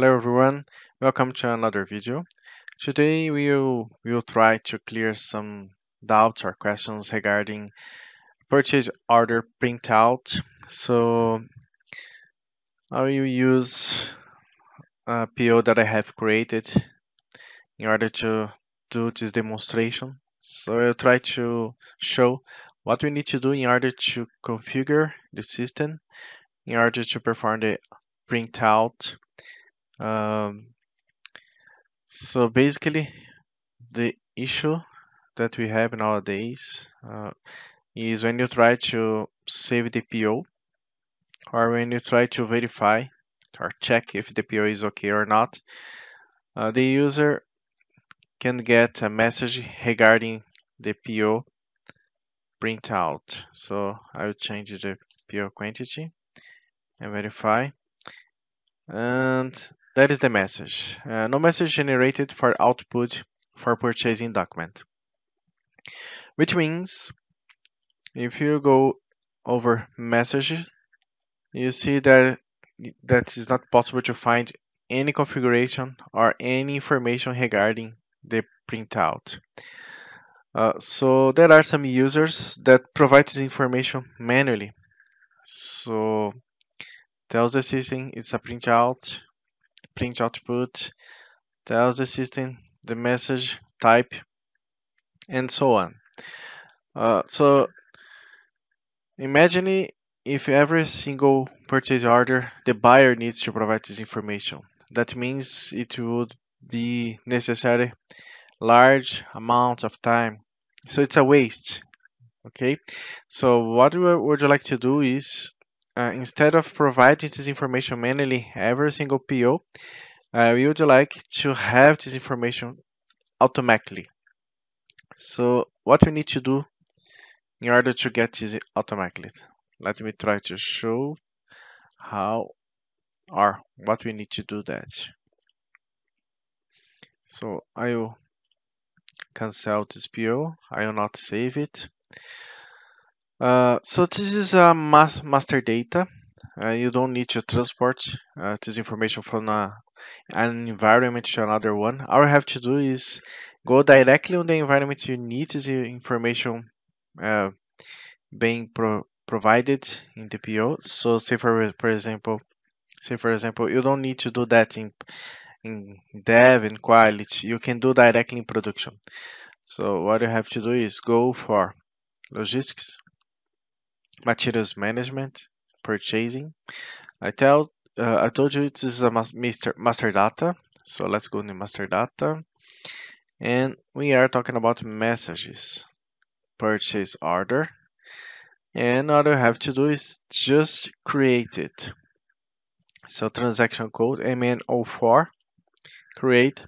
Hello everyone, welcome to another video. Today we will, we will try to clear some doubts or questions regarding purchase order printout. So I will use a PO that I have created in order to do this demonstration. So I'll try to show what we need to do in order to configure the system in order to perform the printout um, so basically, the issue that we have nowadays uh, is when you try to save the PO or when you try to verify or check if the PO is okay or not, uh, the user can get a message regarding the PO printout. So I'll change the PO quantity and verify. And that is the message. Uh, no message generated for output for purchasing document. Which means if you go over messages, you see that that is not possible to find any configuration or any information regarding the printout. Uh, so there are some users that provide this information manually. So tells the system it's a printout print output tells the system the message type and so on. Uh, so imagine if every single purchase order, the buyer needs to provide this information. That means it would be necessary large amount of time. So it's a waste. Okay. So what would you like to do is uh, instead of providing this information manually every single PO, uh, we would like to have this information automatically. So what we need to do in order to get this automatically. Let me try to show how or what we need to do that. So I will cancel this PO. I will not save it. Uh, so this is a master data. Uh, you don't need to transport uh, this information from a, an environment to another one. All you have to do is go directly on the environment you need this information uh, being pro provided in the PO. So say for, for example, say for example, you don't need to do that in in dev and quality. You can do directly in production. So what you have to do is go for logistics Materials management, purchasing. I tell uh, I told you this is a master master data, so let's go into master data, and we are talking about messages, purchase order, and all you have to do is just create it. So transaction code MN04, create.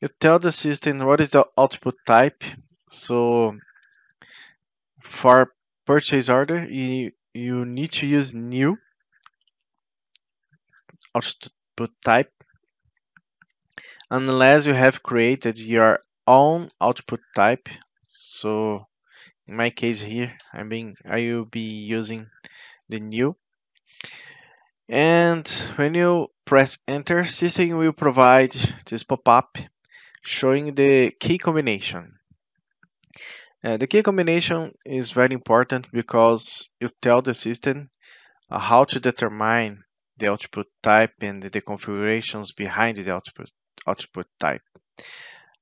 You tell the system what is the output type. So for purchase order, you, you need to use new output type unless you have created your own output type. So in my case here, I mean, I will be using the new. And when you press enter, system will provide this pop-up showing the key combination. Uh, the key combination is very important because you tell the system uh, how to determine the output type and the configurations behind the output, output type.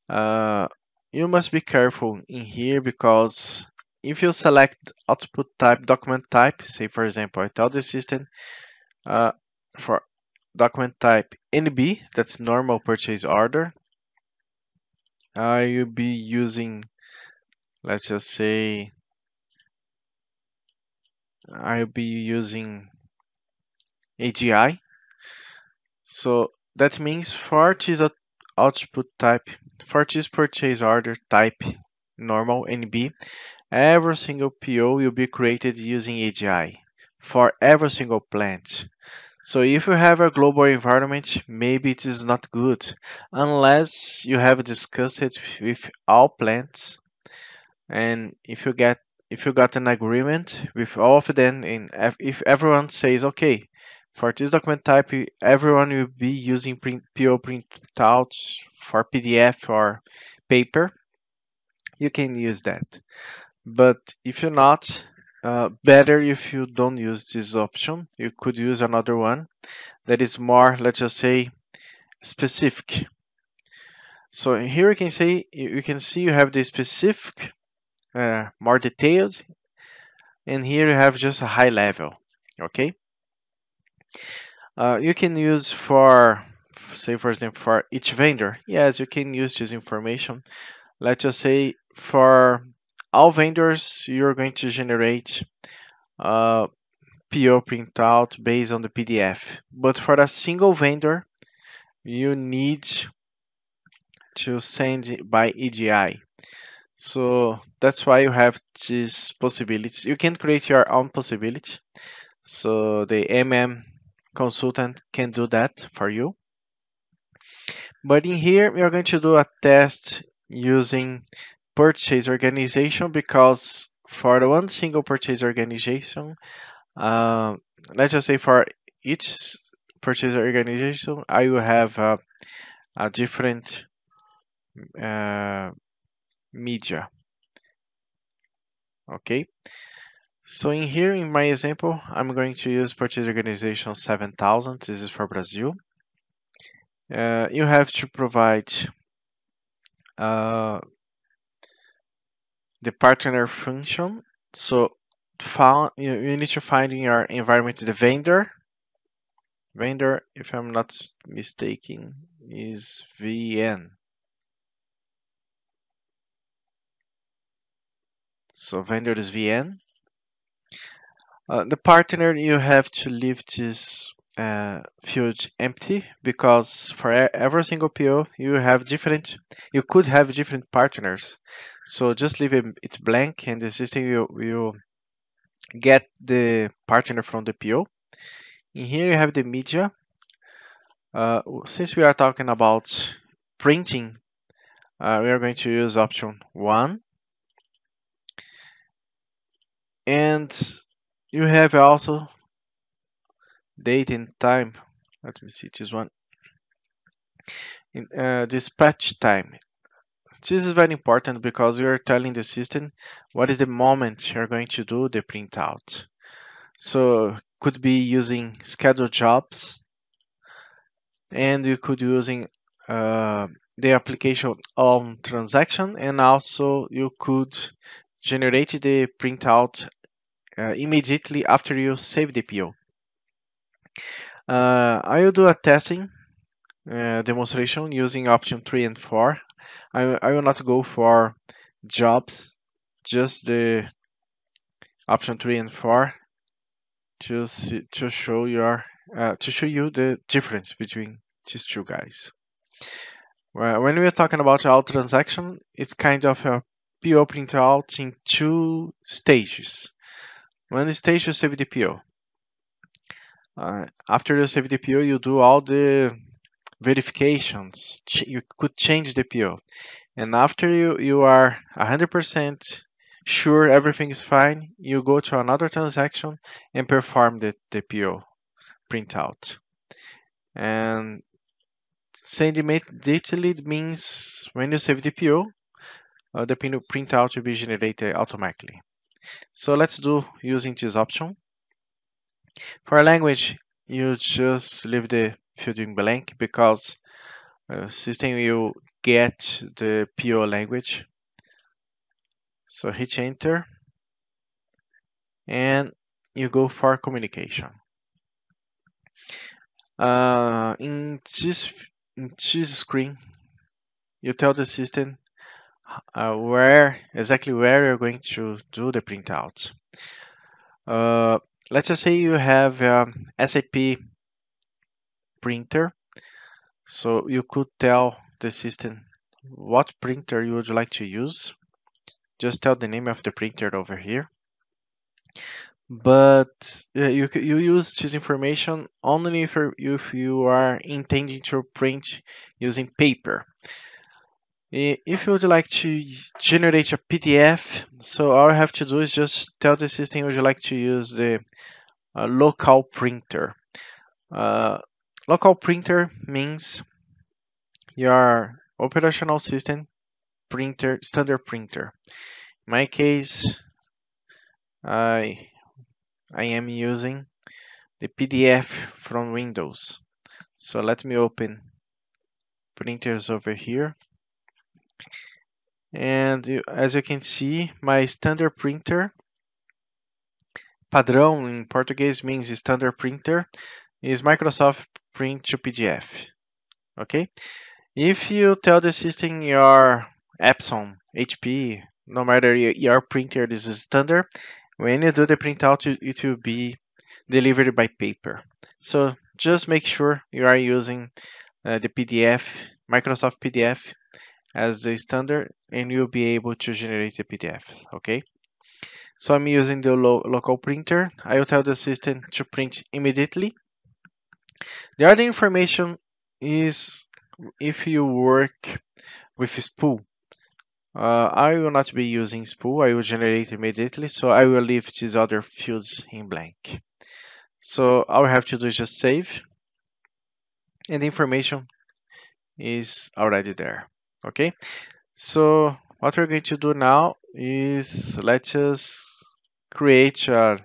Uh, you must be careful in here because if you select output type document type, say for example I tell the system uh, for document type NB, that's normal purchase order, I uh, will be using let's just say I'll be using AGI. So that means Fort is a output type, Fort is purchase order type normal NB. Every single PO will be created using AGI for every single plant. So if you have a global environment, maybe it is not good unless you have discussed it with all plants and if you get if you got an agreement with all of them and if everyone says okay for this document type everyone will be using print, PO out for PDF or paper you can use that but if you're not uh, better if you don't use this option you could use another one that is more let's just say specific so here you can see you can see you have the specific uh, more detailed. And here you have just a high level, okay? Uh, you can use for, say for example, for each vendor. Yes, you can use this information. Let's just say for all vendors, you're going to generate uh, PO printout based on the PDF. But for a single vendor, you need to send by EDI. So that's why you have these possibilities. You can create your own possibility. So the MM consultant can do that for you. But in here, we are going to do a test using purchase organization because for one single purchase organization, uh, let's just say for each purchase organization, I will have a, a different uh, media. Okay, so in here, in my example, I'm going to use purchase organization 7000. This is for Brazil. Uh, you have to provide uh, the partner function. So found, you, you need to find in your environment the vendor. Vendor, if I'm not mistaken, is VN. So vendor is VN. Uh, the partner, you have to leave this uh, field empty because for every single PO, you have different, you could have different partners. So just leave it blank and the system will, will get the partner from the PO. In here you have the media. Uh, since we are talking about printing, uh, we are going to use option 1 and you have also date and time let me see this one in, uh, dispatch time this is very important because we are telling the system what is the moment you're going to do the printout so could be using scheduled jobs and you could using uh, the application on transaction and also you could generate the printout uh, immediately after you save the PO. Uh, I will do a testing uh, demonstration using option 3 and 4. I, I will not go for jobs, just the option 3 and 4 to, see, to show your uh, to show you the difference between these two guys. when we're talking about our transaction, it's kind of a PO printout in two stages. When stage you save the PO. Uh, after the save the you do all the verifications. Ch you could change the PO. And after you, you are 100% sure everything is fine, you go to another transaction and perform the, DPO printout. And send digitally means when you save the uh, the printout will be generated automatically. So let's do using this option. For language, you just leave the field blank because uh, the system will get the pure language. So hit enter and you go for communication. Uh, in, this, in this screen, you tell the system uh, where exactly where you're going to do the printouts. Uh, let's just say you have um, a SAP printer, so you could tell the system what printer you would like to use. Just tell the name of the printer over here. But uh, you you use this information only if, if you are intending to print using paper. If you would like to generate a PDF, so all you have to do is just tell the system would you like to use the uh, local printer. Uh, local printer means your operational system printer, standard printer. In my case, I, I am using the PDF from Windows. So let me open printers over here and as you can see, my standard printer, padrão in Portuguese means standard printer, is Microsoft Print to PDF. Okay, if you tell the system your Epson, HP, no matter your, your printer, this is standard. When you do the printout, it will be delivered by paper. So just make sure you are using uh, the PDF, Microsoft PDF, as the standard and you'll be able to generate the PDF, okay? So I'm using the lo local printer. I will tell the system to print immediately. The other information is if you work with spool. Uh, I will not be using spool, I will generate immediately, so I will leave these other fields in blank. So all I have to do is just save, and the information is already there okay so what we're going to do now is let's just create a,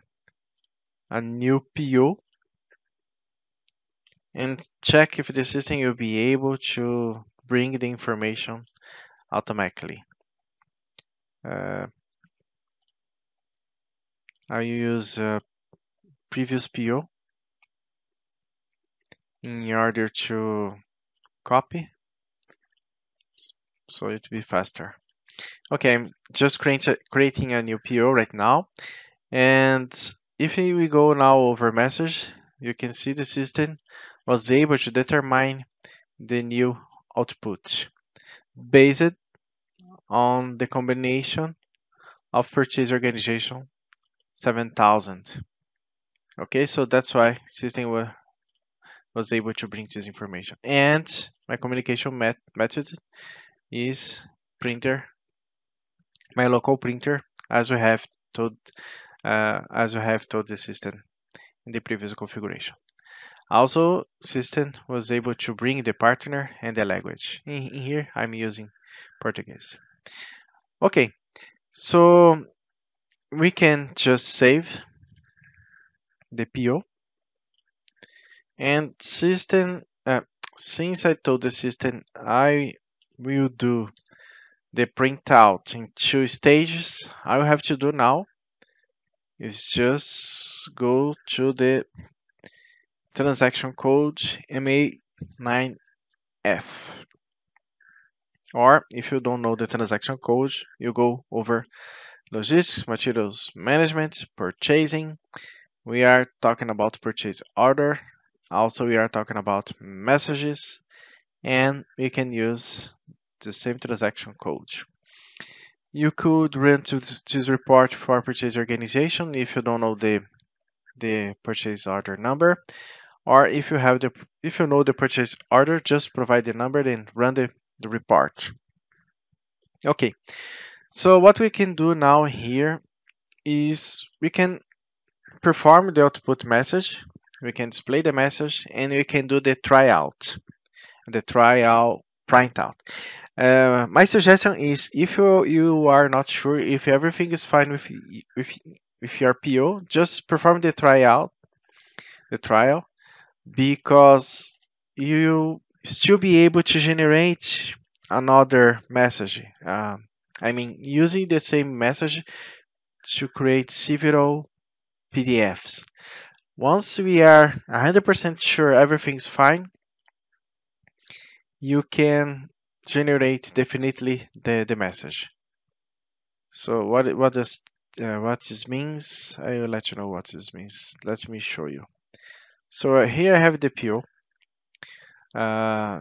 a new PO and check if the system will be able to bring the information automatically. Uh, I use a uh, previous PO in order to copy so it will be faster. Okay, I'm just create a, creating a new PO right now. And if we go now over message, you can see the system was able to determine the new output based on the combination of purchase organization 7000. Okay, so that's why system was, was able to bring this information. And my communication met method is printer, my local printer, as we have told, uh, as we have told the system in the previous configuration. Also, system was able to bring the partner and the language. In, in here, I'm using Portuguese. Okay, so we can just save the PO and system uh, since I told the system I will do the printout in two stages. I you have to do now is just go to the transaction code MA9F. Or if you don't know the transaction code, you go over logistics, materials management, purchasing. We are talking about purchase order. Also, we are talking about messages and we can use the same transaction code. You could run this report for purchase organization if you don't know the the purchase order number, or if you have the if you know the purchase order, just provide the number and run the, the report. Okay, so what we can do now here is we can perform the output message, we can display the message, and we can do the tryout the trial printout. Uh, my suggestion is if you, you are not sure if everything is fine with, with, with your PO, just perform the tryout, the trial, because you still be able to generate another message. Uh, I mean, using the same message to create several PDFs. Once we are 100% sure everything's fine, you can generate definitely the, the message. So what what does uh, what this means? I will let you know what this means. Let me show you. So here I have the PO uh,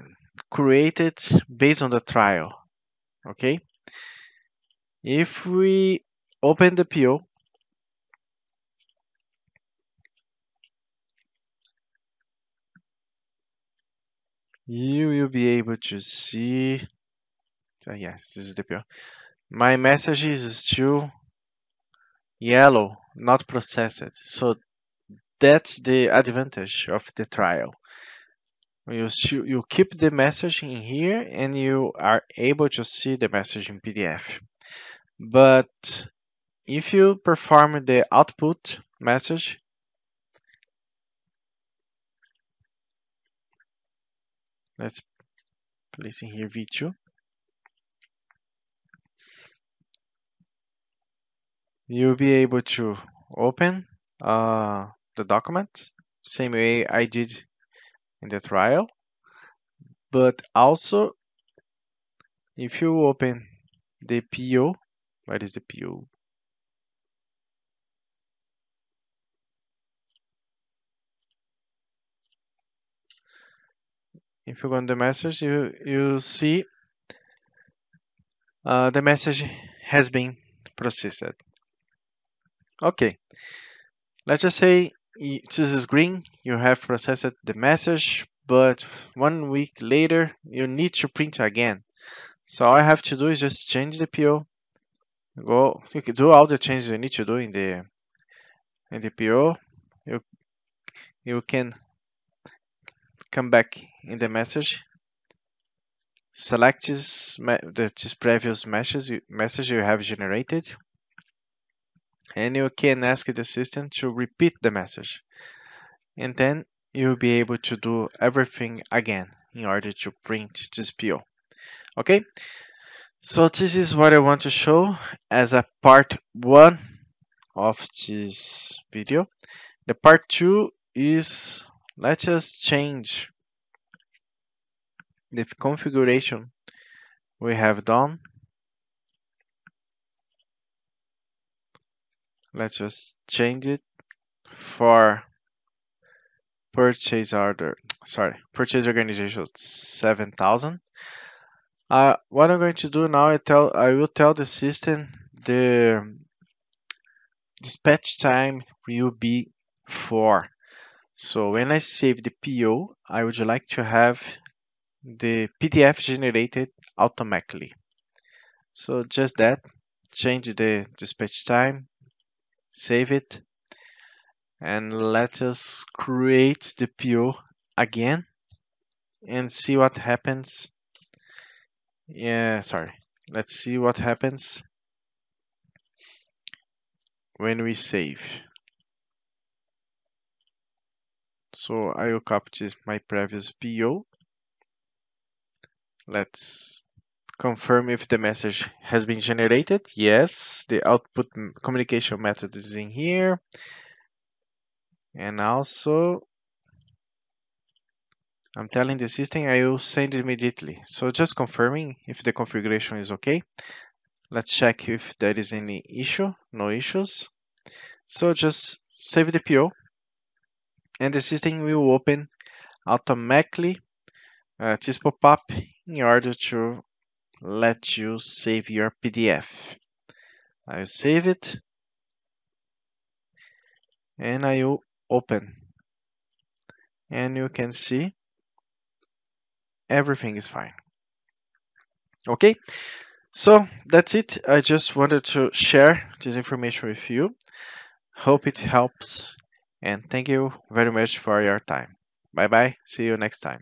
created based on the trial. Okay. If we open the PO. you will be able to see uh, ah, yes this is the pure my message is still yellow not processed so that's the advantage of the trial you still, you keep the message in here and you are able to see the message in PDF but if you perform the output message let's place in here v2 you'll be able to open uh, the document same way I did in the trial but also if you open the PO what is the PO if you go on the message, you, you see uh, the message has been processed. Okay, let's just say this is green, you have processed the message, but one week later you need to print again. So all I have to do is just change the PO, go you can do all the changes you need to do in the in the PO. You you can come back in the message, select this, this previous message, message you have generated, and you can ask the system to repeat the message. And then you'll be able to do everything again in order to print this PO. Okay, so this is what I want to show as a part one of this video. The part two is Let's just change the configuration we have done. Let's just change it for purchase order, sorry, purchase organization 7,000. Uh, what I'm going to do now, I tell, I will tell the system the dispatch time will be 4. So when I save the PO, I would like to have the PDF generated automatically. So just that, change the dispatch time, save it, and let us create the PO again and see what happens. Yeah, sorry. Let's see what happens when we save. So I will copy my previous PO. Let's confirm if the message has been generated. Yes, the output communication method is in here. And also, I'm telling the system I will send immediately. So just confirming if the configuration is okay. Let's check if there is any issue, no issues. So just save the PO and the system will open automatically uh, this pop-up in order to let you save your PDF. I will save it and I will open and you can see everything is fine. Okay, so that's it. I just wanted to share this information with you. Hope it helps and thank you very much for your time. Bye bye. See you next time.